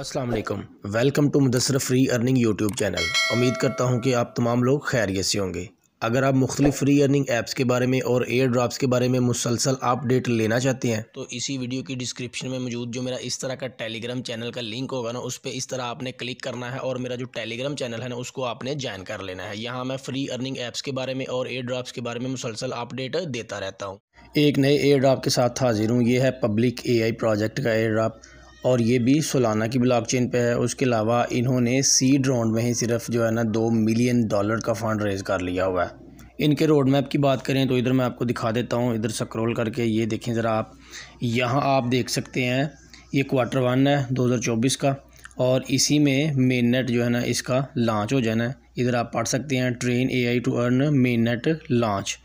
अस्सलाम वालेकुम welcome to Mudassar free earning YouTube channel उम्मीद करता हूँ कि आप तमाम लोग खैरियत से होंगे अगर आप मुख्तलि फ्री अर्निंग ऐप्स के बारे में और एयर ड्राप्स के बारे में मुसलसल अपडेट लेना चाहते हैं तो इसी वीडियो की डिस्क्रिप्शन में मौजूद जो मेरा इस तरह का टेलीग्राम चैनल का लिंक होगा ना उस पर इस तरह आपने क्लिक करना है और मेरा जो टेलीग्राम चैनल है ना उसको आपने ज्वाइन कर लेना है यहाँ मैं फ्री अर्निंग ऐप्स के बारे में और एयर ड्राप्स के बारे में मुसलसल अपडेट देता रहता हूँ एक नए एयर ड्राप के साथ हाजिर हूँ ये है पब्लिक ए प्रोजेक्ट का एयर ड्राप और ये भी सोलाना की ब्लॉकचेन पे है उसके अलावा इन्होंने सीड राउंड में ही सिर्फ जो है ना दो मिलियन डॉलर का फ़ंड रेज़ कर लिया हुआ है इनके रोड मैप की बात करें तो इधर मैं आपको दिखा देता हूँ इधर स्क्रॉल करके ये देखें ज़रा आप यहाँ आप देख सकते हैं ये क्वार्टर वन है 2024 का और इसी में मेन नेट जो है ना इसका लॉन्च हो जाना है इधर आप पढ़ सकते हैं train A I to earn mainnet launch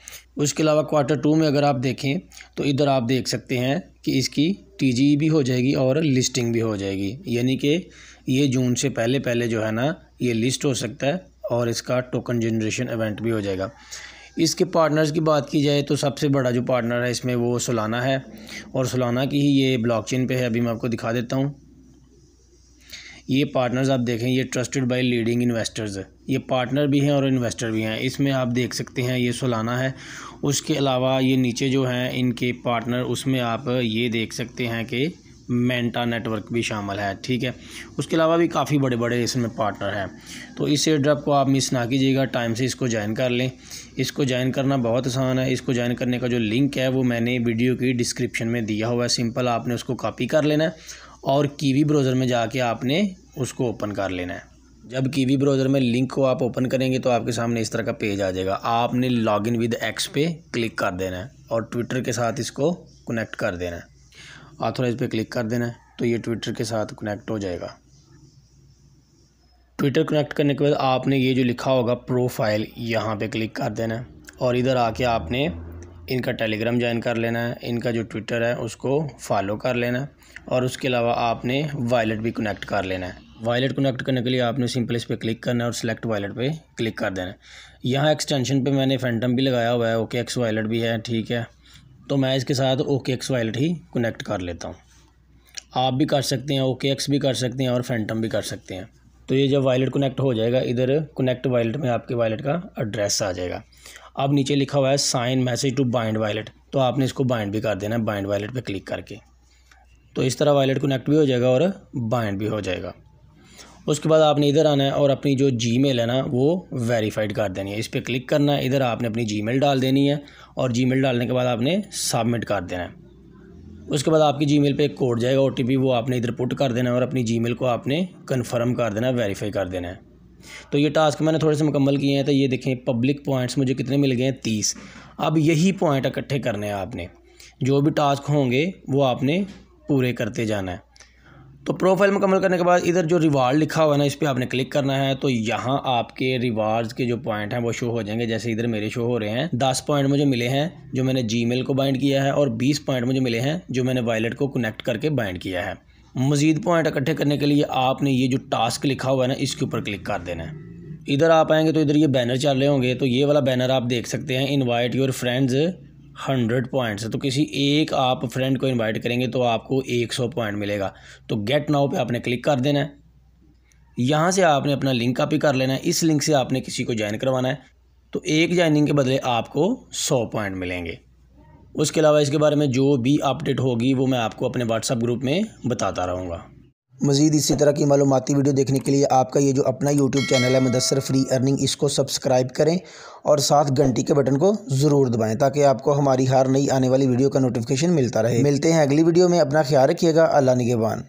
उसके अलावा क्वार्टर टू में अगर आप देखें तो इधर आप देख सकते हैं कि इसकी टी जी e भी हो जाएगी और लिस्टिंग भी हो जाएगी यानी कि ये जून से पहले पहले जो है ना ये लिस्ट हो सकता है और इसका टोकन जनरेशन इवेंट भी हो जाएगा इसके पार्टनर्स की बात की जाए तो सबसे बड़ा जो पार्टनर है इसमें वो सोलाना है और सोलाना की ही ये ब्लॉकचेन पे है अभी मैं आपको दिखा देता हूँ ये पार्टनर्स आप देखें ये ट्रस्टेड बाय लीडिंग इन्वेस्टर्स है ये पार्टनर भी हैं और इन्वेस्टर भी हैं इसमें आप देख सकते हैं ये सोलाना है उसके अलावा ये नीचे जो हैं इनके पार्टनर उसमें आप ये देख सकते हैं कि मेंटा नेटवर्क भी शामिल है ठीक है उसके अलावा भी काफ़ी बड़े बड़े इसमें पार्टनर हैं तो इस एयर ड्रॉप को आप मिस ना कीजिएगा टाइम से इसको ज्वाइन कर लें इसको ज्वाइन करना बहुत आसान है इसको ज्वाइन करने का जो लिंक है वो मैंने वीडियो की डिस्क्रिप्शन में दिया हुआ है सिंपल आपने उसको कॉपी कर लेना है और कीवी ब्राउज़र में जाके आपने उसको ओपन कर लेना है जब कीवी ब्राउज़र में लिंक को आप ओपन करेंगे तो आपके सामने इस तरह का पेज आ जाएगा आपने लॉग इन विद एक्स पे क्लिक कर देना है और ट्विटर के साथ इसको कनेक्ट कर देना है ऑथोराइज पे क्लिक कर देना है तो ये ट्विटर के साथ कनेक्ट हो जाएगा ट्विटर कनेक्ट करने के बाद आपने ये जो लिखा होगा प्रोफाइल यहाँ पर क्लिक कर देना है और इधर आके आपने इनका टेलीग्राम ज्वाइन कर लेना है इनका जो ट्विटर है उसको फॉलो कर लेना है और उसके अलावा आपने वायलेट भी कनेक्ट कर लेना है वायलेट कनेक्ट करने के लिए आपने सिंपल इस पर क्लिक करना है और सिलेक्ट वायलेट पे क्लिक कर देना है यहाँ एक्सटेंशन पे मैंने फैंटम भी लगाया हुआ है ओके एक्स वायलेट भी है ठीक है तो मैं इसके साथ ओके एक्स वायलेट ही कनेक्ट कर लेता हूँ आप भी कर सकते हैं ओके एक्स भी कर सकते हैं और फैंटम भी कर सकते हैं तो ये जब वायलेट कनेक्ट हो जाएगा इधर कनेक्ट वायलेट में आपके वायलेट का एड्रेस आ जाएगा अब नीचे लिखा हुआ है sign message to bind wallet तो आपने इसको बाइंड भी कर देना है बाइंड वायलेट पर क्लिक करके तो इस तरह वायलेट कनेक्ट भी हो जाएगा और बाइंड भी हो जाएगा उसके बाद आपने इधर आना है और अपनी जो जी मेल है ना वो वेरीफाइड कर देनी है इस पर क्लिक करना है इधर आपने अपनी जी मेल डाल देनी है और जी मेल डालने के बाद आपने सबमिट कर देना है उसके बाद आपकी जी मेल पर एक कोड जाएगा ओ वो आपने इधर पुट कर देना है और अपनी जी मेल को आपने कन्फर्म कर देना है वेरीफाई कर देना है तो ये टास्क मैंने थोड़े से मुकम्मल किए हैं तो ये देखें पब्लिक पॉइंट्स मुझे कितने मिल गए हैं तीस अब यही पॉइंट इकट्ठे करने हैं आपने जो भी टास्क होंगे वो आपने पूरे करते जाना है तो प्रोफाइल मुकम्मल करने के बाद इधर जो रिवार्ड लिखा हुआ है ना इस पर आपने क्लिक करना है तो यहाँ आपके रिवार्ड्स के जो पॉइंट हैं वो शो हो जाएंगे जैसे इधर मेरे शो हो रहे हैं दस पॉइंट मुझे मिले हैं जो मैंने जी को बाइंड किया है और बीस पॉइंट मुझे मिले हैं जो मैंने वॉलेट को कनेक्ट करके बाइंड किया है मज़ीद पॉइंट इकट्ठे करने के लिए आपने ये जो टास्क लिखा हुआ है ना इसके ऊपर क्लिक कर देना है इधर आप आएंगे तो इधर ये बैनर चल रहे होंगे तो ये वाला बैनर आप देख सकते हैं invite your friends hundred points तो किसी एक आप फ्रेंड को इनवाइट करेंगे तो आपको एक सौ पॉइंट मिलेगा तो गेट नाउ पे आपने क्लिक कर देना है यहाँ से आपने अपना लिंक कापी कर लेना है इस लिंक से आपने किसी को ज्वाइन करवाना है तो एक ज्वाइनिंग के बदले आपको सौ पॉइंट मिलेंगे उसके अलावा इसके बारे में जो भी अपडेट होगी वो मैं आपको अपने व्हाट्सअप ग्रुप में बताता रहूँगा मज़ीद इसी तरह की मालूमती वीडियो देखने के लिए आपका ये जो अपना यूट्यूब चैनल है मुदसर फ्री अर्निंग इसको सब्सक्राइब करें और साथ घंटी के बटन को ज़रूर दबाएं ताकि आपको हमारी हर नई आने वाली वीडियो का नोटिफिकेशन मिलता रहे मिलते हैं अगली वीडियो में अपना ख्याल रखिएगा अल्लाह निगेबान